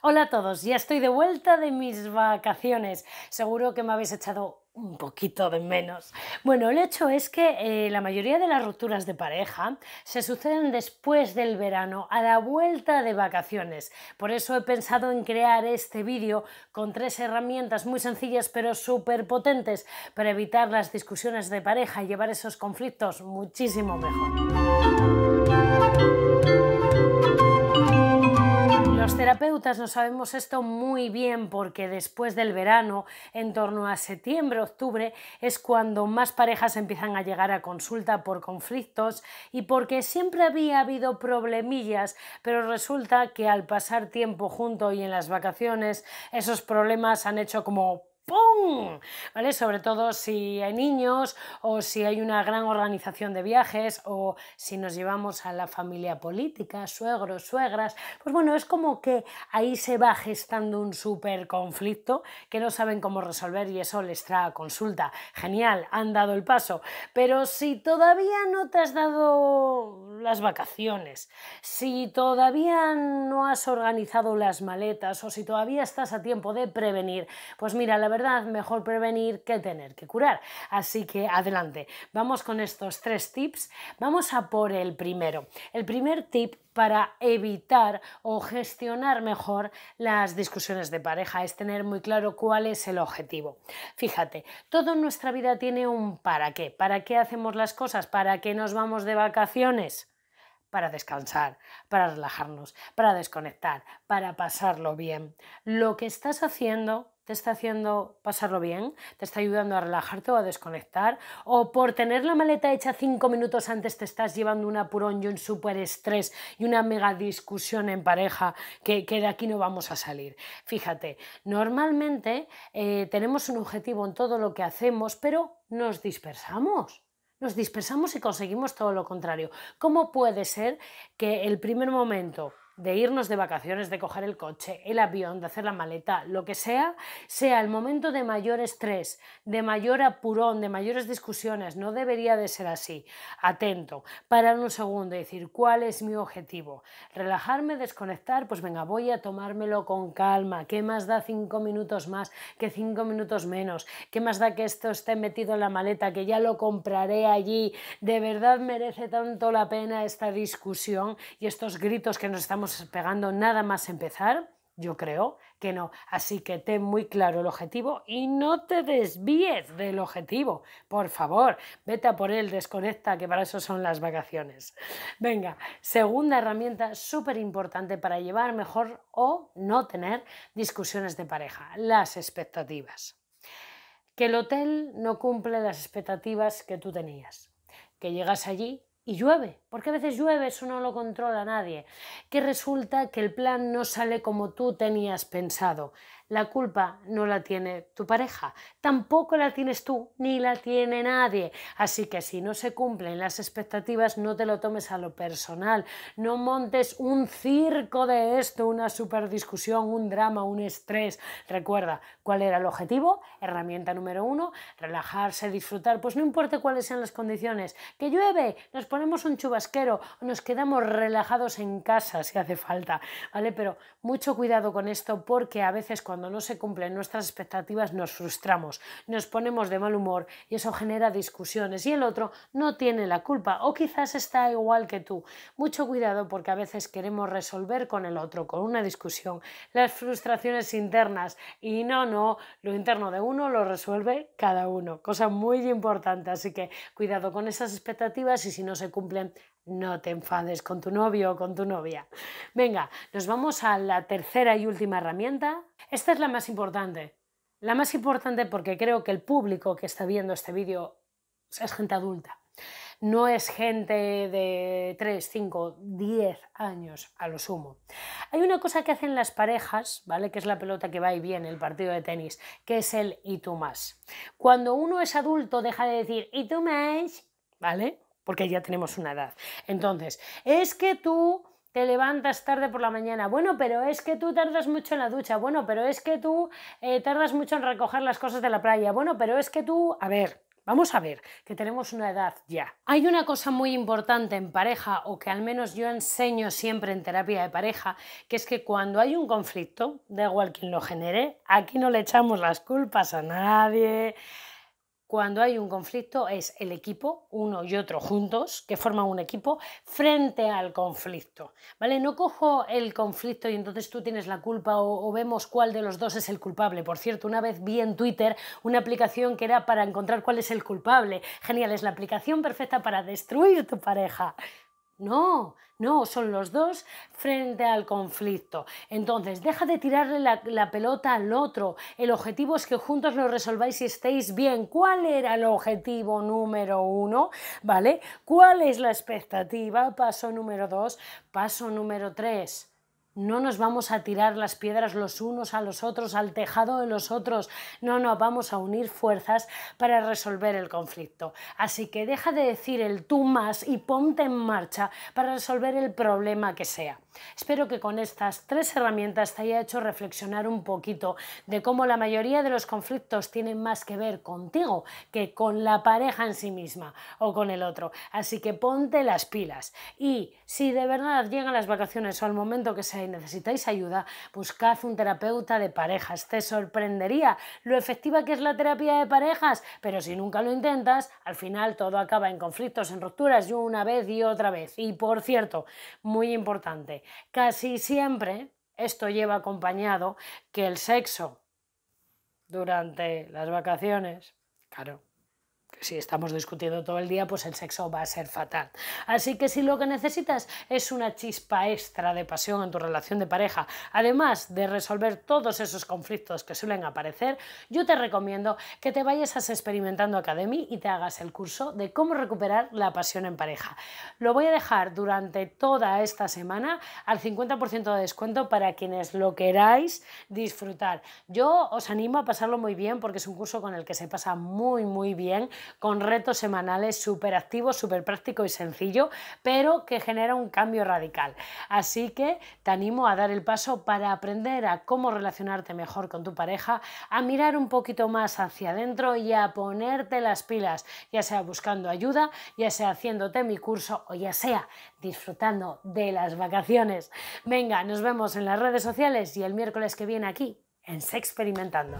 Hola a todos, ya estoy de vuelta de mis vacaciones. Seguro que me habéis echado un poquito de menos. Bueno, el hecho es que eh, la mayoría de las rupturas de pareja se suceden después del verano, a la vuelta de vacaciones. Por eso he pensado en crear este vídeo con tres herramientas muy sencillas pero súper potentes para evitar las discusiones de pareja y llevar esos conflictos muchísimo mejor. terapeutas no sabemos esto muy bien porque después del verano, en torno a septiembre, octubre, es cuando más parejas empiezan a llegar a consulta por conflictos y porque siempre había habido problemillas, pero resulta que al pasar tiempo junto y en las vacaciones, esos problemas han hecho como ¡pum! ¿Vale? Sobre todo si hay niños o si hay una gran organización de viajes o si nos llevamos a la familia política, suegros, suegras, pues bueno, es como que ahí se va gestando un súper conflicto que no saben cómo resolver y eso les trae consulta. Genial, han dado el paso, pero si todavía no te has dado las vacaciones, si todavía no has organizado las maletas o si todavía estás a tiempo de prevenir, pues mira, la verdad mejor prevenir que tener que curar. Así que adelante, vamos con estos tres tips. Vamos a por el primero. El primer tip para evitar o gestionar mejor las discusiones de pareja es tener muy claro cuál es el objetivo. Fíjate, toda nuestra vida tiene un para qué. ¿Para qué hacemos las cosas? ¿Para qué nos vamos de vacaciones? para descansar, para relajarnos, para desconectar, para pasarlo bien. Lo que estás haciendo te está haciendo pasarlo bien, te está ayudando a relajarte o a desconectar, o por tener la maleta hecha cinco minutos antes te estás llevando un apurón y un súper estrés y una mega discusión en pareja que, de aquí no vamos a salir. Fíjate, normalmente eh, tenemos un objetivo en todo lo que hacemos, pero nos dispersamos. Nos dispersamos y conseguimos todo lo contrario. ¿Cómo puede ser que el primer momento de irnos de vacaciones, de coger el coche, el avión, de hacer la maleta, lo que sea, sea el momento de mayor estrés, de mayor apurón, de mayores discusiones. No debería de ser así. Atento, parar un segundo y decir, ¿cuál es mi objetivo? Relajarme, desconectar, pues venga, voy a tomármelo con calma. ¿Qué más da cinco minutos más que cinco minutos menos? ¿Qué más da que esto esté metido en la maleta, que ya lo compraré allí? ¿De verdad merece tanto la pena esta discusión y estos gritos que nos estamos pegando nada más empezar. Yo creo que no. Así que ten muy claro el objetivo y no te desvíes del objetivo. Por favor, vete a por él, desconecta, que para eso son las vacaciones. Venga, segunda herramienta súper importante para llevar mejor o no tener discusiones de pareja, las expectativas. Que el hotel no cumple las expectativas que tú tenías. Que llegas allí y llueve porque a veces llueve, eso no lo controla nadie, que resulta que el plan no sale como tú tenías pensado. La culpa no la tiene tu pareja, tampoco la tienes tú, ni la tiene nadie. Así que si no se cumplen las expectativas, no te lo tomes a lo personal, no montes un circo de esto, una super discusión, un drama, un estrés. Recuerda, ¿cuál era el objetivo? Herramienta número uno, relajarse, disfrutar, pues no importa cuáles sean las condiciones. Que llueve, nos ponemos un chubasco chubasquero, nos quedamos relajados en casa si hace falta, ¿vale? Pero mucho cuidado con esto porque a veces cuando no se cumplen nuestras expectativas nos frustramos, nos ponemos de mal humor y eso genera discusiones y el otro no tiene la culpa o quizás está igual que tú. Mucho cuidado porque a veces queremos resolver con el otro, con una discusión, las frustraciones internas y no, no, lo interno de uno lo resuelve cada uno, cosa muy importante, así que cuidado con esas expectativas y si no se cumplen, no te enfades con tu novio o con tu novia. Venga, nos vamos a la tercera y última herramienta. Esta es la más importante. La más importante porque creo que el público que está viendo este vídeo es gente adulta. No es gente de 3, 5, 10 años a lo sumo. Hay una cosa que hacen las parejas, ¿vale? Que es la pelota que va y viene, el partido de tenis, que es el y tú más. Cuando uno es adulto deja de decir y tú más, ¿vale? porque ya tenemos una edad. Entonces, es que tú te levantas tarde por la mañana, bueno, pero es que tú tardas mucho en la ducha, bueno, pero es que tú eh, tardas mucho en recoger las cosas de la playa, bueno, pero es que tú, a ver, Vamos a ver, que tenemos una edad ya. Hay una cosa muy importante en pareja, o que al menos yo enseño siempre en terapia de pareja, que es que cuando hay un conflicto, da igual quien lo genere, aquí no le echamos las culpas a nadie, cuando hay un conflicto es el equipo, uno y otro juntos, que forman un equipo, frente al conflicto. ¿Vale? No cojo el conflicto y entonces tú tienes la culpa o, o, vemos cuál de los dos es el culpable. Por cierto, una vez vi en Twitter una aplicación que era para encontrar cuál es el culpable. Genial, es la aplicación perfecta para destruir tu pareja. No, no, son los dos frente al conflicto. Entonces, deja de tirarle la, pelota al otro. El objetivo es que juntos lo resolváis y estéis bien. ¿Cuál era el objetivo número uno? ¿Vale? ¿Cuál es la expectativa? Paso número dos. Paso número tres. No nos vamos a tirar las piedras los unos a los otros, al tejado de los otros. No, no, vamos a unir fuerzas para resolver el conflicto. Así que deja de decir el tú más y ponte en marcha para resolver el problema que sea. Espero que con estas tres herramientas te haya hecho reflexionar un poquito de cómo la mayoría de los conflictos tienen más que ver contigo que con la pareja en sí misma o con el otro. Así que ponte las pilas y si de verdad llegan las vacaciones o al momento que sea necesitáis ayuda, buscad un terapeuta de parejas. Te sorprendería lo efectiva que es la terapia de parejas, pero si nunca lo intentas, al final todo acaba en conflictos, en rupturas, y una vez y otra vez. Y por cierto, muy importante, Casi siempre esto lleva acompañado que el sexo durante las vacaciones, claro, si estamos discutiendo todo el día, pues el sexo va a ser fatal. Así que si lo que necesitas es una chispa extra de pasión en tu relación de pareja, además de resolver todos esos conflictos que suelen aparecer, yo te recomiendo que te vayas a Experimentando Academy y te hagas el curso de cómo recuperar la pasión en pareja. Lo voy a dejar durante toda esta semana al 50% de descuento para quienes lo queráis disfrutar. Yo os animo a pasarlo muy bien porque es un curso con el que se pasa muy, muy bien con retos semanales súper activos, súper práctico y sencillo, pero que genera un cambio radical. Así que te animo a dar el paso para aprender a cómo relacionarte mejor con tu pareja, a mirar un poquito más hacia adentro y a ponerte las pilas, ya sea buscando ayuda, ya sea haciéndote mi curso o ya sea disfrutando de las vacaciones. Venga, nos vemos en las redes sociales y el miércoles que viene aquí en Se Experimentando.